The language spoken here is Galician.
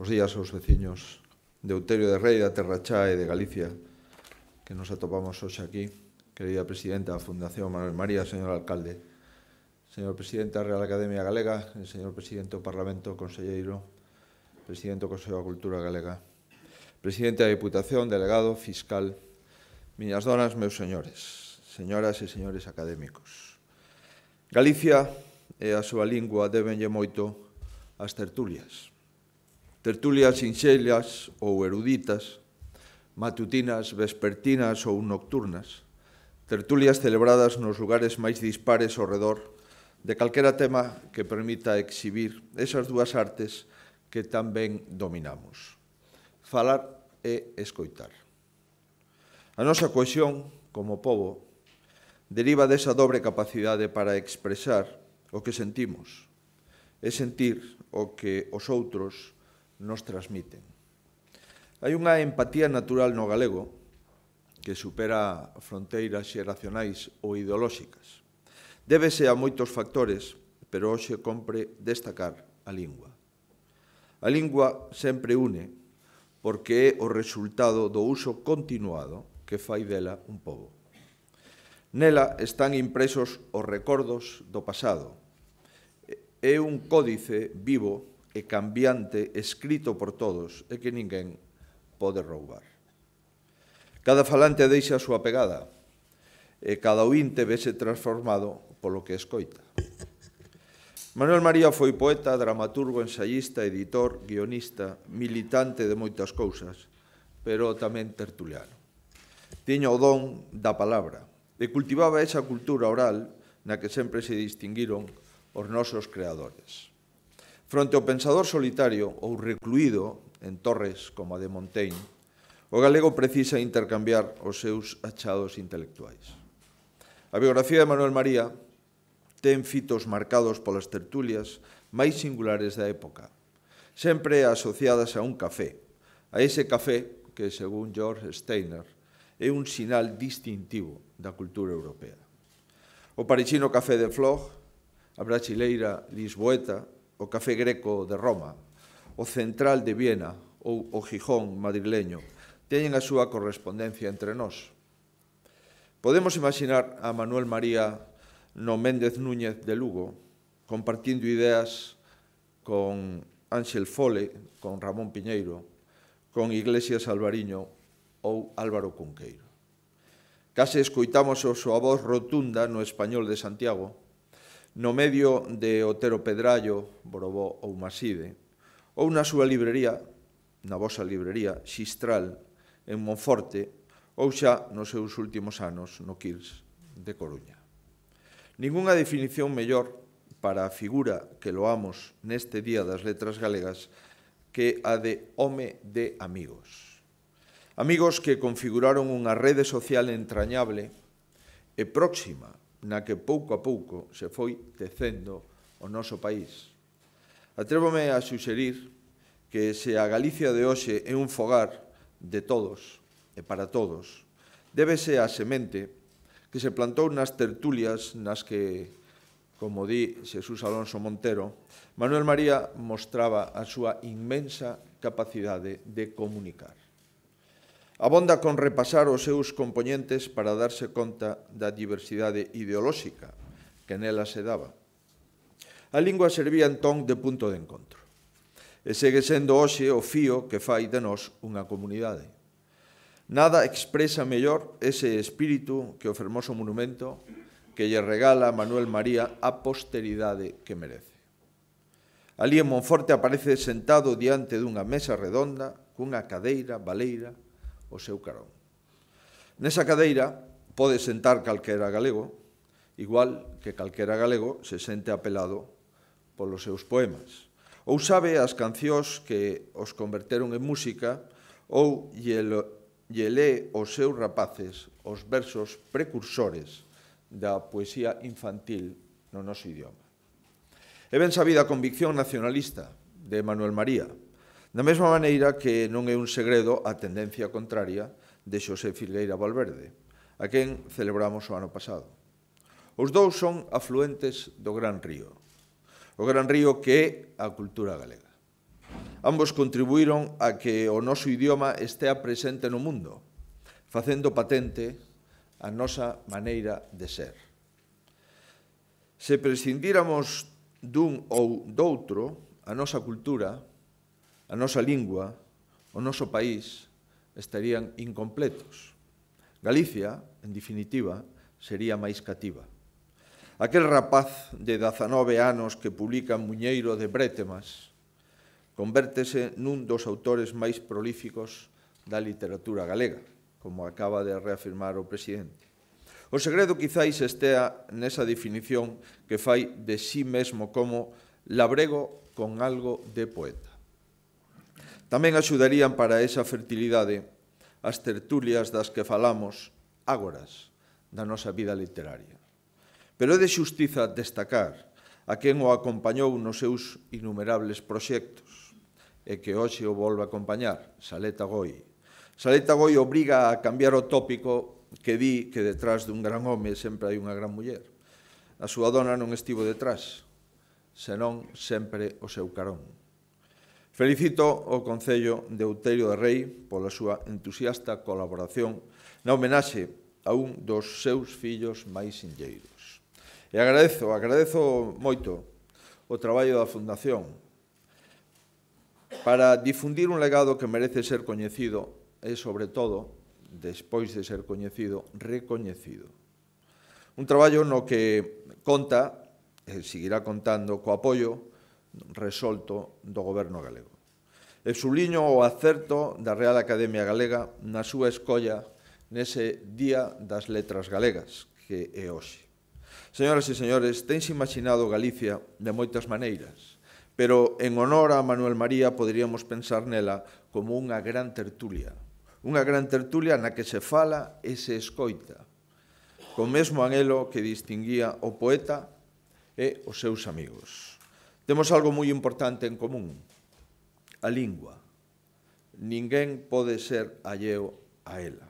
os días aos veciños de Euterio de Rei, da Terrachá e de Galicia, que nos atopamos hoxe aquí. Querida Presidenta da Fundación Manuel María, señor Alcalde, señor Presidente da Real Academia Galega, señor Presidente do Parlamento, Conselleiro, Presidente do Consello da Cultura Galega, Presidente da Diputación, Delegado, Fiscal, miñas donas, meus señores, señoras e señores académicos. Galicia e a súa lingua debenlle moito as tertulias tertulias sinxelas ou eruditas, matutinas, vespertinas ou nocturnas, tertulias celebradas nos lugares máis dispares ao redor de calquera tema que permita exhibir esas dúas artes que tan ben dominamos. Falar e escoitar. A nosa cohesión como povo deriva desa dobre capacidade para expresar o que sentimos e sentir o que os outros nos transmiten. Hai unha empatía natural no galego que supera fronteiras xeracionais ou ideolóxicas. Débese a moitos factores, pero hoxe compre destacar a lingua. A lingua sempre une porque é o resultado do uso continuado que fai dela un pobo. Nela están impresos os recordos do pasado. É un códice vivo e cambiante escrito por todos e que ninguén pode roubar. Cada falante deixa a súa pegada e cada ointe vese transformado polo que escoita. Manuel María foi poeta, dramaturgo, ensayista, editor, guionista, militante de moitas cousas, pero tamén tertuliano. Tiña o don da palabra e cultivaba esa cultura oral na que sempre se distinguiron os nosos creadores. Fronte ao pensador solitario ou recluído en torres como a de Montaigne, o galego precisa intercambiar os seus achados intelectuais. A biografía de Manuel María ten fitos marcados polas tertulias máis singulares da época, sempre asociadas a un café, a ese café que, según George Steiner, é un sinal distintivo da cultura europea. O parichino café de Floch, a brasileira Lisboeta, o Café Greco de Roma, o Central de Viena ou o Gijón madrileño teñen a súa correspondencia entre nós. Podemos imaginar a Manuel María no Méndez Núñez de Lugo compartindo ideas con Ángel Fole, con Ramón Piñeiro, con Iglesias Alvariño ou Álvaro Cunqueiro. Case escoitamos a súa voz rotunda no español de Santiago, no medio de Otero Pedrallo, Borobó ou Maside, ou na súa librería, na vosa librería, Xistral, en Monforte, ou xa nos seus últimos anos no Quils de Coruña. Ningúnha definición mellor para a figura que loamos neste Día das Letras Galegas que a de home de amigos. Amigos que configuraron unha rede social entrañable e próxima na que pouco a pouco se foi tecendo o noso país. Atrévome a suxerir que se a Galicia de hoxe é un fogar de todos e para todos, débese a semente que se plantou nas tertulias nas que, como di Xesús Alonso Montero, Manuel María mostraba a súa inmensa capacidade de comunicar. Abonda con repasar os seus componentes para darse conta da diversidade ideolóxica que nela se daba. A lingua servía entón de punto de encontro. E segue sendo hoxe o fío que fai de nós unha comunidade. Nada expresa mellor ese espírito que o fermoso monumento que lle regala a Manuel María a posteridade que merece. Alí en Monforte aparece sentado diante dunha mesa redonda cunha cadeira baleira o seu carón. Nesa cadeira pode sentar calquera galego, igual que calquera galego se sente apelado polos seus poemas. Ou sabe as cancións que os converteron en música ou lle, lé os aos seus rapaces os versos precursores da poesía infantil no noso idioma. É ben sabida a convicción nacionalista de Manuel María, Da mesma maneira que non é un segredo a tendencia contraria de Xosé Filgueira Valverde, a quen celebramos o ano pasado. Os dous son afluentes do Gran Río, o Gran Río que é a cultura galega. Ambos contribuíron a que o noso idioma estea presente no mundo, facendo patente a nosa maneira de ser. Se prescindíramos dun ou doutro, a nosa cultura, a nosa lingua, o noso país, estarían incompletos. Galicia, en definitiva, sería máis cativa. Aquel rapaz de 19 anos que publica Muñeiro de Bretemas convértese nun dos autores máis prolíficos da literatura galega, como acaba de reafirmar o presidente. O segredo quizáis estea nesa definición que fai de sí mesmo como labrego con algo de poeta. Tamén axudarían para esa fertilidade as tertulias das que falamos ágoras da nosa vida literaria. Pero é de xustiza destacar a quen o acompañou nos seus innumerables proxectos e que hoxe o volve acompañar, Saleta Goi. Saleta Goi obriga a cambiar o tópico que di que detrás dun gran home sempre hai unha gran muller. A súa dona non estivo detrás, senón sempre o seu carón. Felicito o Concello de Outeiro de Rei pola súa entusiasta colaboración na homenaxe a un dos seus fillos máis inlleiros. E agradezo, agradezo moito o traballo da Fundación para difundir un legado que merece ser coñecido e, sobre todo, despois de ser coñecido, recoñecido. Un traballo no que conta, e seguirá contando, co apoio resolto do goberno galego. E subliño o acerto da Real Academia Galega na súa escolla nese Día das Letras Galegas, que é hoxe. Señoras e señores, tense imaginado Galicia de moitas maneiras, pero en honor a Manuel María poderíamos pensar nela como unha gran tertulia, unha gran tertulia na que se fala e se escoita, co mesmo anhelo que distinguía o poeta e os seus amigos. Temos algo moi importante en común, a lingua. Ninguén pode ser alleo a ela.